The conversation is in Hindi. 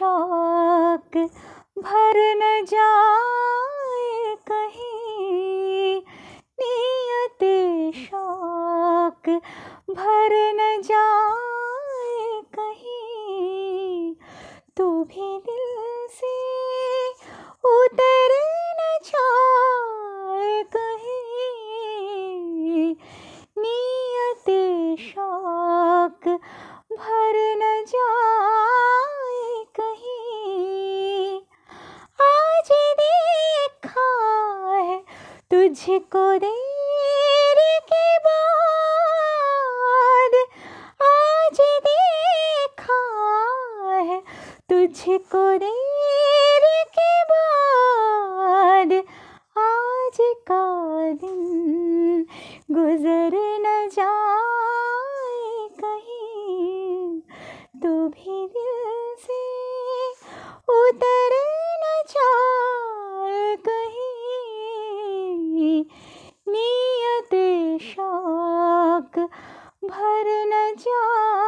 शौक़ भर न जाए कहीं नियत शौक भर न जाए तुझको देर के बाद आज देखा है तुझको देर के बाद आज का दिन गुजर शौक भर न जा